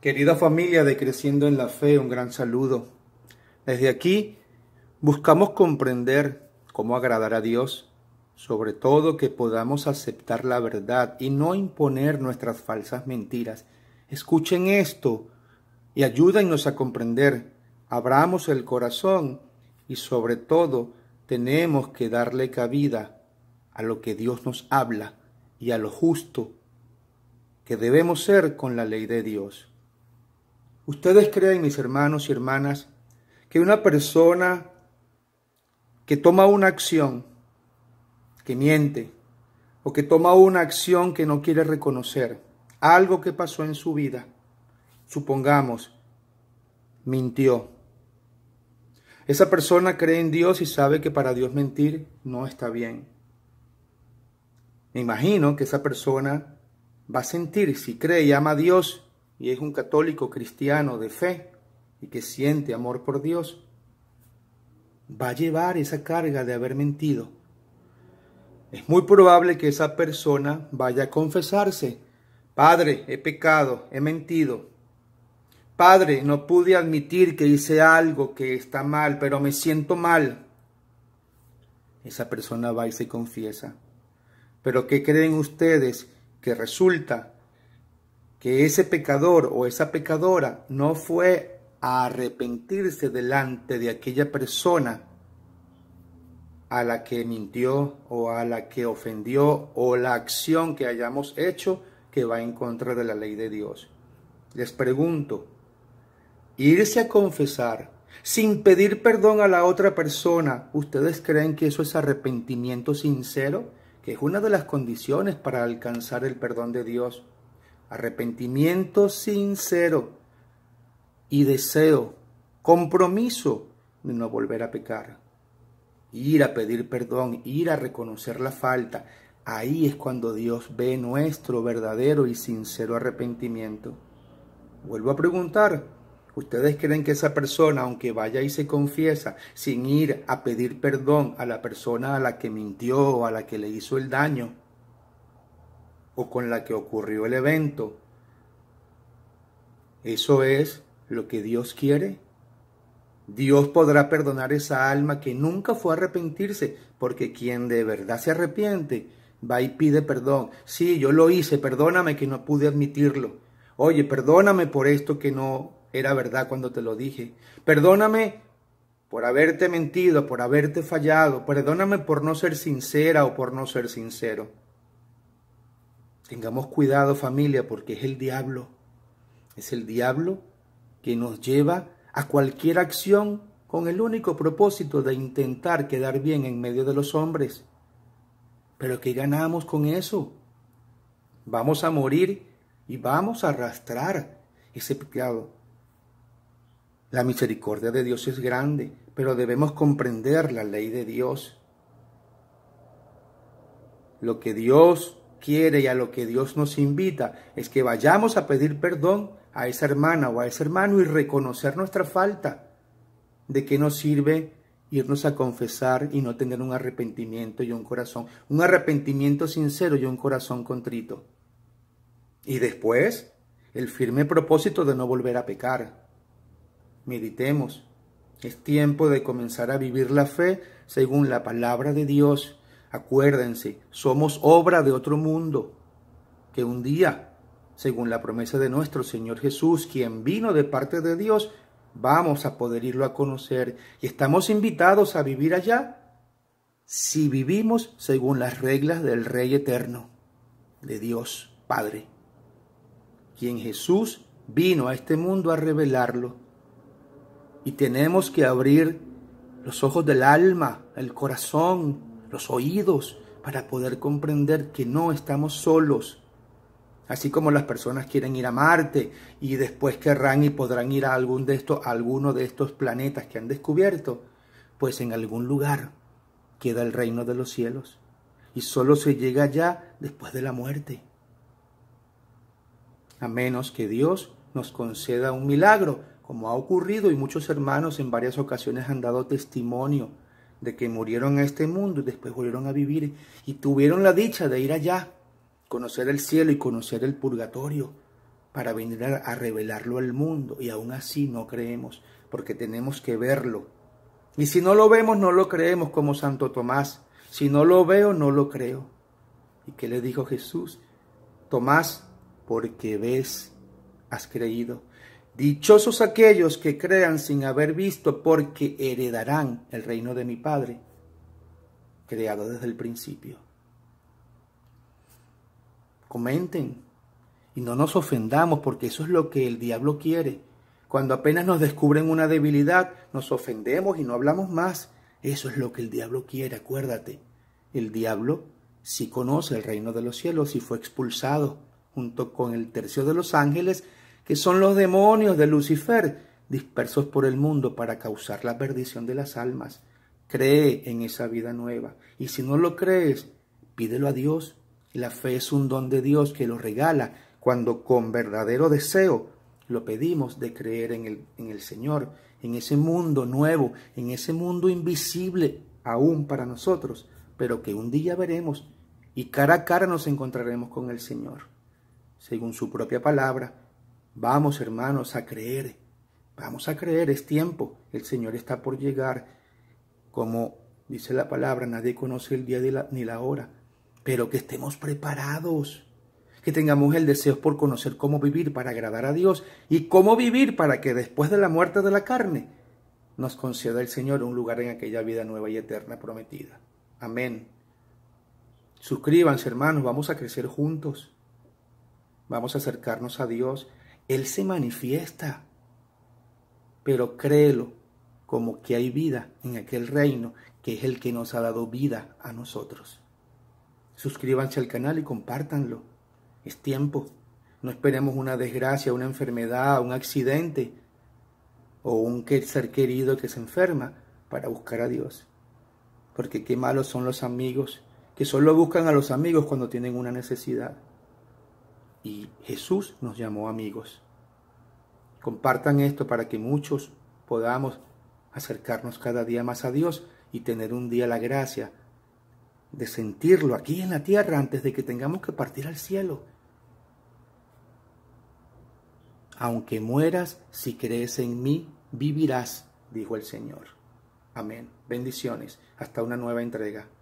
Querida familia de Creciendo en la Fe, un gran saludo. Desde aquí buscamos comprender cómo agradar a Dios, sobre todo que podamos aceptar la verdad y no imponer nuestras falsas mentiras. Escuchen esto y ayúdennos a comprender. Abramos el corazón y sobre todo tenemos que darle cabida a lo que Dios nos habla y a lo justo que debemos ser con la ley de Dios. Ustedes creen, mis hermanos y hermanas, que una persona que toma una acción que miente o que toma una acción que no quiere reconocer, algo que pasó en su vida, supongamos, mintió. Esa persona cree en Dios y sabe que para Dios mentir no está bien. Me imagino que esa persona va a sentir, si cree y ama a Dios, y es un católico cristiano de fe y que siente amor por Dios, va a llevar esa carga de haber mentido. Es muy probable que esa persona vaya a confesarse, Padre, he pecado, he mentido. Padre, no pude admitir que hice algo que está mal, pero me siento mal. Esa persona va y se confiesa. Pero ¿qué creen ustedes que resulta que ese pecador o esa pecadora no fue a arrepentirse delante de aquella persona a la que mintió o a la que ofendió o la acción que hayamos hecho que va en contra de la ley de Dios. Les pregunto, irse a confesar sin pedir perdón a la otra persona, ¿ustedes creen que eso es arrepentimiento sincero? Que es una de las condiciones para alcanzar el perdón de Dios arrepentimiento sincero y deseo, compromiso de no volver a pecar. Ir a pedir perdón, ir a reconocer la falta. Ahí es cuando Dios ve nuestro verdadero y sincero arrepentimiento. Vuelvo a preguntar, ¿ustedes creen que esa persona, aunque vaya y se confiesa, sin ir a pedir perdón a la persona a la que mintió o a la que le hizo el daño, con la que ocurrió el evento. ¿Eso es lo que Dios quiere? Dios podrá perdonar esa alma que nunca fue a arrepentirse, porque quien de verdad se arrepiente va y pide perdón. Sí, yo lo hice, perdóname que no pude admitirlo. Oye, perdóname por esto que no era verdad cuando te lo dije. Perdóname por haberte mentido, por haberte fallado. Perdóname por no ser sincera o por no ser sincero. Tengamos cuidado familia porque es el diablo. Es el diablo que nos lleva a cualquier acción con el único propósito de intentar quedar bien en medio de los hombres. Pero ¿qué ganamos con eso? Vamos a morir y vamos a arrastrar ese pecado. La misericordia de Dios es grande, pero debemos comprender la ley de Dios. Lo que Dios quiere y a lo que Dios nos invita es que vayamos a pedir perdón a esa hermana o a ese hermano y reconocer nuestra falta. ¿De qué nos sirve irnos a confesar y no tener un arrepentimiento y un corazón? Un arrepentimiento sincero y un corazón contrito. Y después, el firme propósito de no volver a pecar. Meditemos. Es tiempo de comenzar a vivir la fe según la palabra de Dios Acuérdense, somos obra de otro mundo, que un día, según la promesa de nuestro Señor Jesús, quien vino de parte de Dios, vamos a poder irlo a conocer y estamos invitados a vivir allá si vivimos según las reglas del Rey Eterno, de Dios Padre, quien Jesús vino a este mundo a revelarlo. Y tenemos que abrir los ojos del alma, el corazón, los oídos para poder comprender que no estamos solos. Así como las personas quieren ir a Marte y después querrán y podrán ir a, algún de alguno de estos planetas que han descubierto, pues en algún lugar queda el reino de los cielos y solo se llega allá después de la muerte. A menos que Dios nos conceda un milagro, como ha ocurrido y muchos hermanos en varias ocasiones han dado testimonio de que murieron a este mundo y después volvieron a vivir y tuvieron la dicha de ir allá, conocer el cielo y conocer el purgatorio para venir a, revelarlo al mundo y aún así no creemos porque tenemos que verlo. Y si no lo vemos, no lo creemos como Santo Tomás. Si no lo veo, no lo creo. ¿Y qué le dijo Jesús? Tomás, porque ves, has creído. Dichosos aquellos que crean sin haber visto, porque heredarán el reino de mi Padre, creado desde el principio. Comenten y no nos ofendamos, porque eso es lo que el diablo quiere. Cuando apenas nos descubren una debilidad, nos ofendemos y no hablamos más. Eso es lo que el diablo quiere, acuérdate. El diablo sí conoce el reino de los cielos y fue expulsado junto con el tercio de los ángeles que son los demonios de Lucifer, dispersos por el mundo para causar la perdición de las almas. Cree en esa vida nueva. Y si no lo crees, pídelo a Dios. La fe es un don de Dios que lo regala cuando con verdadero deseo lo pedimos de creer en el, en el Señor, en ese mundo nuevo, en ese mundo invisible aún para nosotros, pero que un día veremos y cara a cara nos encontraremos con el Señor. Según su propia palabra, Vamos, hermanos, a creer. Vamos a creer, es tiempo. El Señor está por llegar. Como dice la palabra, nadie conoce el día ni la hora. Pero que estemos preparados. Que tengamos el deseo por conocer cómo vivir para agradar a Dios y cómo vivir para que después de la muerte de la carne nos conceda el Señor un lugar en aquella vida nueva y eterna prometida. Amén. Suscríbanse, hermanos, vamos a crecer juntos. Vamos a acercarnos a Dios él se manifiesta. Pero créelo como que hay vida en aquel reino que es el que nos ha dado vida a nosotros. Suscríbanse al canal y compártanlo. Es tiempo. No esperemos una desgracia, una enfermedad, un accidente o un ser querido que se enferma para buscar a Dios. Porque qué malos son los amigos que solo buscan a los amigos cuando tienen una necesidad y Jesús nos llamó amigos. Compartan esto para que muchos podamos acercarnos cada día más a Dios y tener un día la gracia de sentirlo aquí en la tierra antes de que tengamos que partir al cielo. Aunque mueras, si crees en mí, vivirás, dijo el Señor. Amén. Bendiciones. Hasta una nueva entrega.